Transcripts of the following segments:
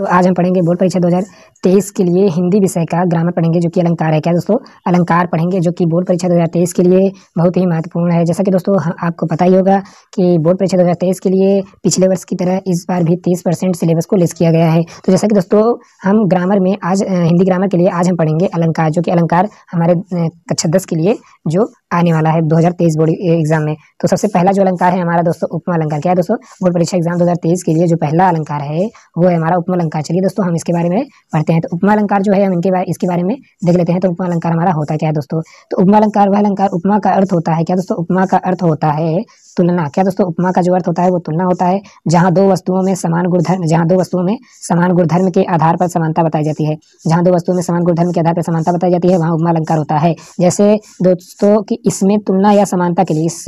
तो आज हम पढ़ेंगे बोर्ड परीक्षा 2023 के लिए हिंदी विषय का ग्रामर पढ़ेंगे जो कि अलंकार है क्या दोस्तों अलंकार पढ़ेंगे जो कि बोर्ड परीक्षा 2023 के लिए बहुत ही महत्वपूर्ण है जैसा कि दोस्तों आपको पता ही होगा कि बोर्ड परीक्षा 2023 के लिए पिछले वर्ष की तरह इस बार भी तीस सिलेबस को लिस्ट किया गया है तो जैसा कि दोस्तों हम ग्रामर में आज हिंदी ग्रामर के लिए आज हम पढ़ेंगे अलंकार जो कि अलंकार हमारे कक्षा दस के लिए जो आने वाला है 2023 बोर्ड एग्जाम में तो सबसे पहला जो अलंकार है हमारा दोस्तों उपमा अलंकार क्या है दोस्तों बोर्ड परीक्षा एग्जाम 2023 के लिए जो पहला अलंकार है वो है हमारा उपमा अलंकार चलिए दोस्तों हम इसके बारे में पढ़ते हैं तो उपमा अलंकार जो है हम इनके बारे इसके बारे में देख लेते हैं तो उपमा अलंकार हमारा होता क्या है दोस्तों तो उपमा अलंकार वह अलंकार उपमा का अर्थ होता है क्या दोस्तों उपमा का अर्थ होता है तुलना क्या दोस्तों उपमा का जो अर्थ होता है वो तुलना होता है जहाँ दो वस्तुओं में समान गुणधर्म जहाँ दो वस्तुओं में समान गुणधर्म के आधार पर समानता बताई जाती है जहाँ दो वस्तुओं में समान गुणधर्म के आधार पर समानता बताई जाती है वहाँ उपमा अलंकार होता है जैसे दोस्तों की इसमें तुलना या समानता के लिए इस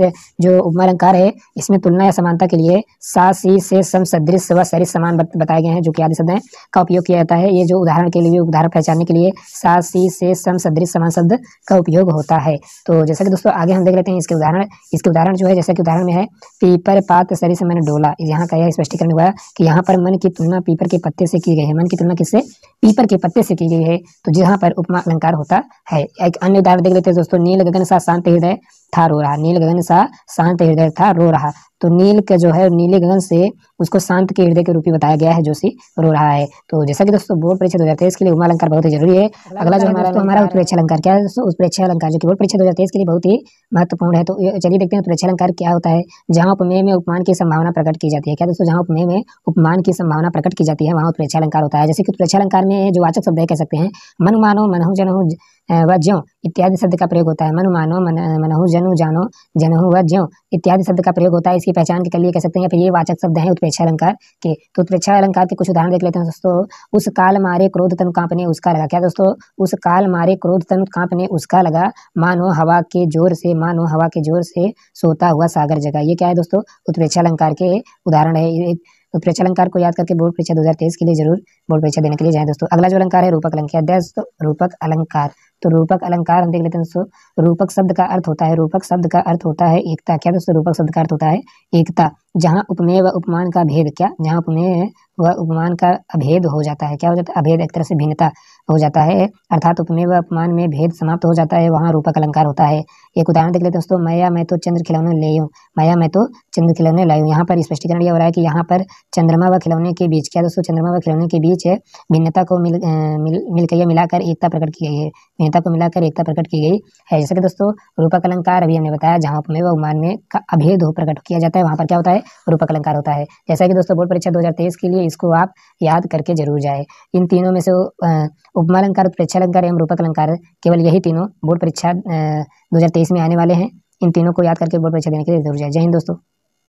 जो उपमा अलंकार है इसमें तुलना या समानता के लिए सा सी से सम सदृश व सरिस समान बताए गए हैं जो कि आदि शब्द में का उपयोग किया जाता है ये जो उदाहरण के लिए उदाहरण पहचानने के लिए सा सी से सम सदृश समान शब्द का उपयोग होता है तो जैसा कि दोस्तों आगे हम देख लेते हैं इसके उदाहरण इसके उदाहरण जो है जैसा कि उदाहरण में है पीपर पात सरी से मैंने डोला यहाँ का यह स्पष्टीकरण हुआ कि यहाँ पर मन की तुलना पीपर के पत्ते से की गई है मन की तुलना किससे पीपर के पत्ते से की गई है तो जहाँ पर उपमा अलंकार होता है एक अन्य उदाहरण देख लेते हैं दोस्तों नील गगन सा शांत हृदय था रो रहा नील गगन सा शांत हृदय था रो रहा तो नील के जो है नीले गगन से उसको शांत के हृदय के रूप में बताया गया है जो सी रो रहा है तो जैसा कि दोस्तों बोर्ड परीक्षा दो हजार तेईस के लिए उमा अलंकार बहुत ही जरूरी है अगला जो हमारा हमारा उत्प्रेक्षा अलंकार क्या है दोस्तों उत्प्रेक्षा अलंकार जो कि बोर्ड परीक्षा दो हजार तेईस के लिए बहुत ही महत्वपूर्ण है तो चलिए देखते हैं उत्प्रेक्षा अलंकार क्या होता है जहाँ उपमेय में उपमान की संभावना प्रकट की जाती है क्या दोस्तों जहाँ उपमेय में उपमान की संभावना प्रकट की जाती है वहाँ उत्प्रेक्षा अलंकार होता है जैसे कि उत्प्रेक्षा अलंकार में जो वाचक शब्द कह सकते हैं मन मानो मनहु जनहु वज्यों इत्यादि शब्द का प्रयोग होता है मनु मानो मन मनहु जनु जानो जनहु वज्यों इत्यादि शब्द का प्रयोग होता है इसकी पहचान के लिए कह सकते हैं फिर ये वाचक शब्द हैं उत्प्रेक्षा अलंकार के तो उत्प्रेक्षा अलंकार के कुछ उदाहरण देख लेते हैं दोस्तों उस काल मारे क्रोध तनु कांपने उसका लगा क्या दोस्तों उस काल मारे क्रोध तनु कांपने उसका लगा मानो हवा के जोर से मानो हवा के जोर से सोता हुआ सागर जगा ये क्या है दोस्तों उत्प्रेक्षा अलंकार के उदाहरण है तो प्रेक्षा अलंकार को याद करके बोर्ड परीक्षा तेईस के लिए जरूर बोर्ड परीक्षा देने के लिए जाए दोस्तों अगला जो अलंकार है रूपक अलंकार दोस्तों रूपक अलंकार तो रूपक अलंकार हम देख लेते हैं दोस्तों रूपक शब्द का अर्थ होता है रूपक शब्द का अर्थ होता है एकता क्या दोस्तों रूपक शब्द का अर्थ होता है एकता जहाँ उपमेय व उपमान का भेद क्या जहाँ उपमेय व उपमान का अभेद हो जाता है क्या हो जाता है अभेद एक तरह से भिन्नता हो जाता है अर्थात उपमेय व उपमान में भेद समाप्त हो जाता है वहाँ रूपक अलंकार होता है एक उदाहरण देख लेते हैं दोस्तों मैया मैं तो चंद्र खिलौने ले हूँ मैया मैं तो चंद्र खिलौने लाई हूँ यहाँ पर स्पष्टीकरण यह हो रहा है कि यहाँ पर चंद्रमा व खिलौने के बीच क्या दोस्तों चंद्रमा व खिलौने के बीच भिन्नता को मिल मिलकर या मिलाकर एकता प्रकट की गई है भिन्नता को मिलाकर एकता प्रकट की गई है जैसे कि दोस्तों रूपक अलंकार अभी हमने बताया जहाँ उपमेय व उपमान में का अभेद हो प्रकट किया जाता है वहाँ पर क्या होता है रूपक अलंकार होता है जैसा कि दोस्तों बोर्ड परीक्षा 2023 के लिए इसको आप याद करके जरूर जाए इन तीनों में से उपमा अलंकार परीक्षा अलंकार एवं रूपक अलंकार केवल यही तीनों बोर्ड परीक्षा दो में आने वाले हैं इन तीनों को याद करके बोर्ड परीक्षा देने के लिए जरूर जाए जय हिंद दोस्तों